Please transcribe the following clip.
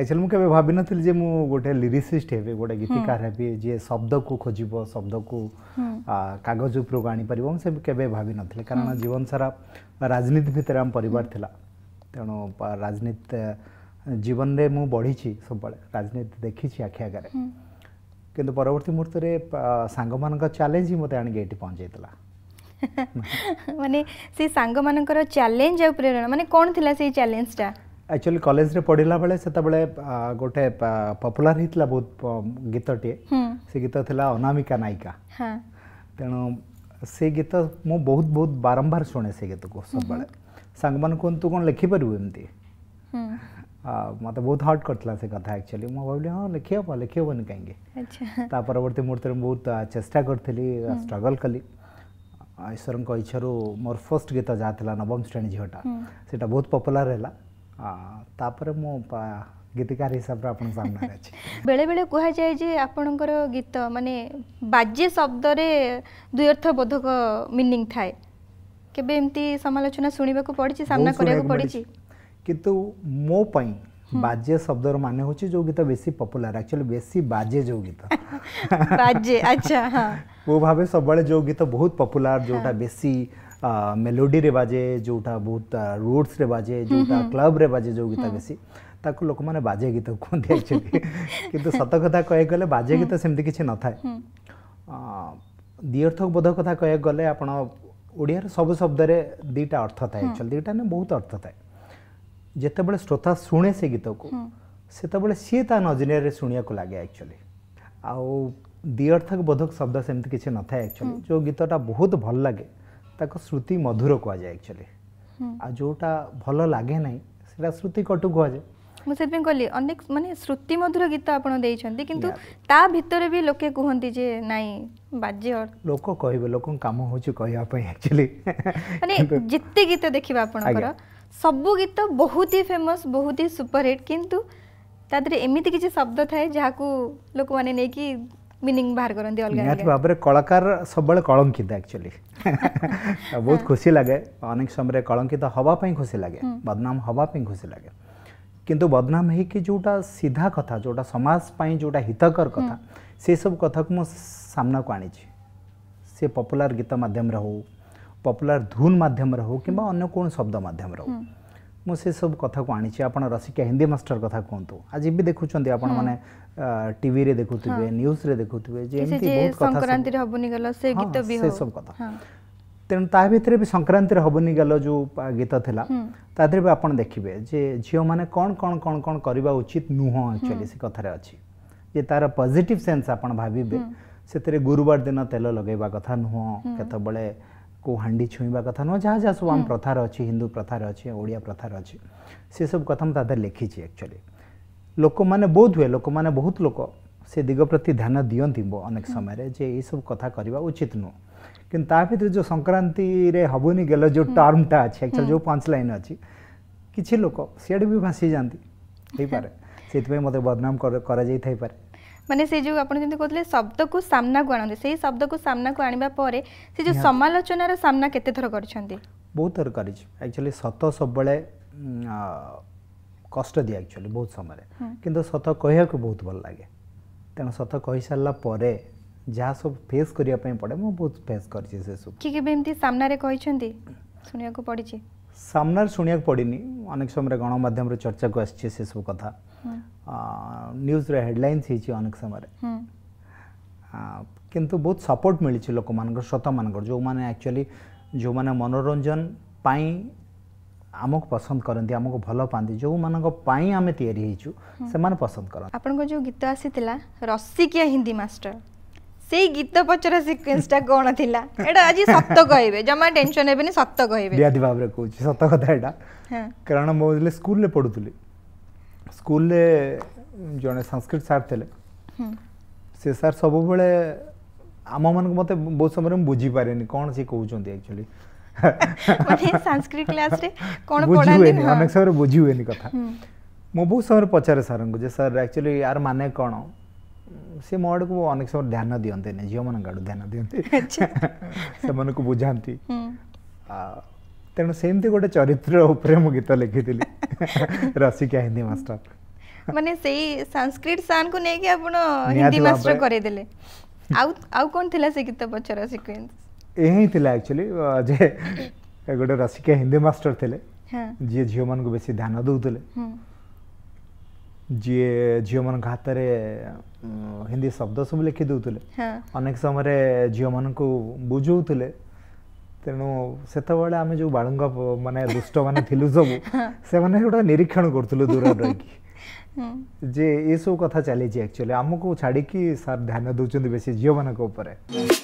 Actually मुझे भावि नी गोटे लिरीसीस्ट हे गोटे गीतिकार हे जी शब्द को खोज शब्द को हम्म। कागज उपरको आनीपर मुझे के भावि नी कारण जीवन सारा राजनीति भितर आम पर हम्म। तेणु राजनीति जीवन में मुझे बढ़ी सब राजनीति देखी आखि आगे किंतु परवर्त मुहूर्त सांग मान चैलेंज ही मत आगे पहुँचाई मानने चैलेंज आ प्रेरणा मानने कौन थी चैलेंजा ଆକ୍ଚୁଆଲି କଲେଜରେ ପଢ଼ିଲା ବେଳେ ସେତେବେଳେ ଗୋଟେ ପପୁଲାର ହେଇଥିଲା ବହୁତ ଗୀତଟିଏ ସେ ଗୀତ ଥିଲା ଅନାମିକା ନାୟିକା ତେଣୁ ସେ ଗୀତ ମୁଁ ବହୁତ ବହୁତ ବାରମ୍ବାର ଶୁଣେ ସେ ଗୀତକୁ ସବୁବେଳେ ସାଙ୍ଗମାନେ କୁହନ୍ତୁ କ'ଣ ଲେଖିପାରିବୁ ଏମିତି ମୋତେ ବହୁତ ହଟ୍ କରିଥିଲା ସେ କଥା ଆକ୍ଚୁଆଲି ମୁଁ ଭାବିଲି ହଁ ଲେଖିହେବ ଲେଖିହେବନି କାହିଁକି ତା ପରବର୍ତ୍ତୀ ମୁହୂର୍ତ୍ତରେ ମୁଁ ବହୁତ ଚେଷ୍ଟା କରିଥିଲି ଷ୍ଟ୍ରଗଲ୍ କଲି ଈଶ୍ୱରଙ୍କ ଇଚ୍ଛାରୁ ମୋର ଫର୍ଷ୍ଟ ଗୀତ ଯାହା ଥିଲା ନବମ ଶ୍ରେଣୀ ଝିଅଟା ସେଇଟା ବହୁତ ପପୁଲାର ହେଲା ତାପରେ ମୁଁ ଗୀତିକାର ହିସାବରେ ଆପଣ ସାମ୍ନାରେ ଅଛି ବେଳେବେଳେ କୁହାଯାଏ ଯେ ଆପଣଙ୍କର ଗୀତ ମାନେ ବାଜ୍ୟ ଶବ୍ଦରେ ଦୁଇ ଅର୍ଥ ବୋଧକ ମିନିଂ ଥାଏ କେବେ ଏମିତି ସମାଲୋଚନା ଶୁଣିବାକୁ ପଡ଼ିଛି ସାମ୍ନା କରିବାକୁ ପଡ଼ିଛି କିନ୍ତୁ ମୋ ପାଇଁ ବାଜେ ଶବ୍ଦର ମାନେ ହେଉଛି ଯେଉଁ ଗୀତ ବେଶୀ ପପୁଲାର ଆକ୍ଚୁଆଲି ବେଶୀ ବାଜେ ଯେଉଁ ଗୀତ ବାଜେ ଆଚ୍ଛା ମୁଁ ଭାବେ ସବୁବେଳେ ଯେଉଁ ଗୀତ ବହୁତ ପପୁଲାର ଯେଉଁଟା ବେଶୀ ମେଲୋଡ଼ିରେ ବାଜେ ଯେଉଁଟା ବହୁତ ରୁଟ୍ସରେ ବାଜେ ଯେଉଁଟା କ୍ଲବ୍ରେ ବାଜେ ଯେଉଁ ଗୀତ ବେଶୀ ତାକୁ ଲୋକମାନେ ବାଜେ ଗୀତ କୁହନ୍ତି ଆକ୍ଚୁଆଲି କିନ୍ତୁ ସତ କଥା କହିବାକୁ ଗଲେ ବାଜେ ଗୀତ ସେମିତି କିଛି ନଥାଏ ଦିଅର୍ଥକ ବୋଧ କଥା କହିବାକୁ ଗଲେ ଆପଣ ଓଡ଼ିଆର ସବୁ ଶବ୍ଦରେ ଦୁଇଟା ଅର୍ଥ ଥାଏ ଆକ୍ଚୁଆଲି ଦୁଇଟା ନା ବହୁତ ଅର୍ଥ ଥାଏ ଯେତେବେଳେ ଶ୍ରୋତା ଶୁଣେ ସେ ଗୀତକୁ ସେତେବେଳେ ସିଏ ତା ନଜରିଆରେ ଶୁଣିବାକୁ ଲାଗେ ଆକ୍ଚୁଆଲି ଆଉ ଦିଅର୍ଥକ ବୋଧକ ଶବ୍ଦ ସେମିତି କିଛି ନଥାଏ ଆକ୍ଚୁଆଲି ଯେଉଁ ଗୀତଟା ବହୁତ ଭଲ ଲାଗେ ତାକୁ ଶ୍ରୁତି ମଧୁର କୁହାଯାଏ ଆକ୍ଚୁଆଲି ଆଉ ଯେଉଁଟା ଭଲ ଲାଗେ ନାହିଁ ସେଇଟା ଶ୍ରୁତି କଟୁ କୁହାଯାଏ ମୁଁ ସେଥିପାଇଁ କହିଲି ଅନେକ ମାନେ ଶ୍ରୁତି ମଧୁର ଗୀତ ଆପଣ ଦେଇଛନ୍ତି କିନ୍ତୁ ତା ଭିତରେ ବି ଲୋକେ କୁହନ୍ତି ଯେ ନାଇଁ ବାଜ୍ୟ ଲୋକ କହିବେ ଲୋକଙ୍କ କାମ ହେଉଛି କହିବା ପାଇଁ ଆକ୍ଚୁଆଲି ମାନେ ଯେତେ ଗୀତ ଦେଖିବା ଆପଣଙ୍କର ସବୁ ଗୀତ ବହୁତ ହି ଫେମସ୍ ବହୁତ ହି ସୁପରହିଟ୍ କିନ୍ତୁ ତା ଦେହରେ ଏମିତି କିଛି ଶବ୍ଦ ଥାଏ ଯାହାକୁ ଲୋକମାନେ ନେଇକି मीनिंग बाहर करंदी अलग अलग बाप कलाकार सब बळे कलंकित एक्चुअली बहुत हाँ। खुशी लगे अनेक समय कलंकित हवा पई खुशी लागे हम्म। बदनाम हवा खुशी लगे किंतु बदनाम हे कि जोटा सीधा कथ जो समाज पई जोटा हितकर कथ हम्म। से सब कथ को सामना को आनी छी से पॉपुलर गीत माध्यम रहो पॉपुलर धुन माध्यम रहो किबा हम्म। अन्य कोन शब्द माध्यम रहो मुझे सब कथ को आनी आप रसिका हिंदी मास्टर कथ कहतु आज भी देखुं आपण टी देखु न्यूज देखु संक्रांति तेनाली भी संक्रांति हबुनि गल जो गीत था भी आप देखिए झील मैंने कौन कौन कौन कौन करवा उचित नुह एक्चुअली से कथा अच्छी तार पजिट से आप भावे से गुरुवार दिन तेल लगे कथ नुह कत को हाँ छुईवा कथ नुह जहाँ जहाँ सब आम हम्म। प्रथार अच्छी हिंदू प्रथार अच्छी ओडिया प्रथार अच्छी से सब कथ मुझे लिखी एक्चुअली लोक मैंने बोध हुए लोक मैंने बहुत लोक से दिग प्रति ध्यान दिखती अनेक हम्म। समय जे ये सब कथा करवा उचित नुह कि जो संक्रांति ଯେଉଁ ସଂକ୍ରାନ୍ତିରେ ହେବନି जो हम्म। टर्मटा अच्छे एक्चुअली जो ଯେଉଁ अच्छी ଲାଇନ୍ ଅଛି କିଛି ଲୋକ ସିଆଡ଼େ ବି ସେଇଥିପାଇଁ ମୋତେ ବଦନାମ କରାଯାଇଥାଇପାରେ ମାନେ ସେ ଯେଉଁ ଆପଣ ଯେମିତି କହୁଥିଲେ ଶବ୍ଦକୁ ସାମ୍ନାକୁ ଆଣନ୍ତି ସେଇ ଶବ୍ଦକୁ ସାମ୍ନାକୁ ଆଣିବା ପରେ ସେ ଯେଉଁ ସମାଲୋଚନାର ସାମ୍ନା କେତେ ଥର କରିଛନ୍ତି ବହୁତ ଥର କରିଛି ଆକ୍ଚୁଆଲି ସତ ସବୁବେଳେ କଷ୍ଟ ଦିଏ ଆକ୍ଚୁଆଲି ବହୁତ ସମୟରେ କିନ୍ତୁ ସତ କହିବାକୁ ବହୁତ ଭଲ ଲାଗେ ତେଣୁ ସତ କହିସାରିଲା ପରେ ଯାହା ସବୁ ଫେସ୍ କରିବା ପାଇଁ ପଡ଼େ ମୁଁ ବହୁତ ଫେସ୍ କରିଛି ସେସବୁ କିଏ କେବେ ଏମିତି ସାମ୍ନାରେ କହିଛନ୍ତି ଶୁଣିବାକୁ ପଡ଼ିଛି सामनार शुणा पड़ी अनेक समय गणमाम चर्चा को आसी से सब कथा हम्म। न्यूज हेडलैंस होनेक समय हम्म। किंतु बहुत सपोर्ट मिली लोक मान श्रोता मान जो मैंने एक्चुअली जो मैंने मनोरंजन आमको पसंद करती आमको भल पाती जो मानी आम या पसंद करते आपको गीत आसी रसिकिया हिंदी मास्टर সেই গীত পচরা সিকোয়েন্সটা কোণ লা এটা আজ সত কহবে জমা টেনশন হেবেনি সত কহবে নিহতি ভাবে কହୁছি সত কথা এটা কারণ মু যেলে স্কুলে পড়ুଥିଲି স্কুলে জনে সংস্কৃত স্যার ଥିଲେ সে স্যার সবুবেলে ଆମ ମାନଙ୍କୁ ମୋତେ ବହୁତ ସମୟରେ ମୁଁ ବୁଝିପାରେନି କ'ଣ ସେ କହୁଛନ୍ତି ଆକ୍ଚୁଆଲି ସାଂସ୍କ୍ରିଟ କ୍ଲାସରେ କ'ଣ ବୁଝି ହୁଏନି ଅନେକ ସମୟରେ ବୁଝି ହୁଏନି କଥା ମୁଁ ବହୁତ ସମୟରେ ପଚାରେ ସାର୍ଙ୍କୁ ଯେ ସାର୍ ଆକ୍ଚୁଆଲି ୟାର ମାନେ କ'ଣ ସେ ମୋ ଆଡ଼କୁ ଅନେକ ସମୟ ଧ୍ୟାନ ଦିଅନ୍ତିନି ଝିଅମାନଙ୍କ ଆଡ଼କୁ ଧ୍ୟାନ ଦିଅନ୍ତି ସେମାନଙ୍କୁ ବୁଝାନ୍ତି ତେଣୁ ସେମିତି ଗୋଟେ ଚରିତ୍ର ଉପରେ ମୁଁ ଗୀତ ଲେଖିଥିଲି ରସିକା ହିନ୍ଦୀ ମାଷ୍ଟର ମାନେ ସେଇ ସାଂସ୍କ୍ରିଟ ସାର୍ଙ୍କୁ ନେଇକି ଆପଣ ହିନ୍ଦୀ ମାଷ୍ଟର କରେଇଦେଲେ ଆଉ ଆଉ କ'ଣ ଥିଲା ସେ ଗୀତ ପଛର ସିକ୍ୱେନ୍ସ ଏ ହିଁ ଥିଲା ଆକ୍ଚୁଆଲି ଯେ ଗୋଟେ ରସିକା ହିନ୍ଦୀ ମାଷ୍ଟର ଥିଲେ ଯିଏ ଝିଅମାନଙ୍କୁ ବେଶୀ ଧ୍ୟାନ ଦେଉଥିଲେ ଯିଏ ଝିଅମାନଙ୍କ ହାତରେ ହିନ୍ଦୀ ଶବ୍ଦ ସବୁ ଲେଖି ଦେଉଥିଲେ ଅନେକ ସମୟରେ ଝିଅମାନଙ୍କୁ ବୁଝଉଥିଲେ ତେଣୁ ସେତେବେଳେ ଆମେ ଯେଉଁ ବାଳୁଙ୍ଗ ମାନେ ଦୁଷ୍ଟମାନେ ଥିଲୁ ସବୁ ସେମାନେ ଗୋଟେ ନିରୀକ୍ଷଣ କରୁଥିଲୁ ଦୂରରେ ରହିକି ଯେ ଏସବୁ କଥା ଚାଲିଛି ଆକ୍ଚୁଆଲି ଆମକୁ ଛାଡ଼ିକି ସାର୍ ଧ୍ୟାନ ଦେଉଛନ୍ତି ବେଶୀ ଝିଅମାନଙ୍କ ଉପରେ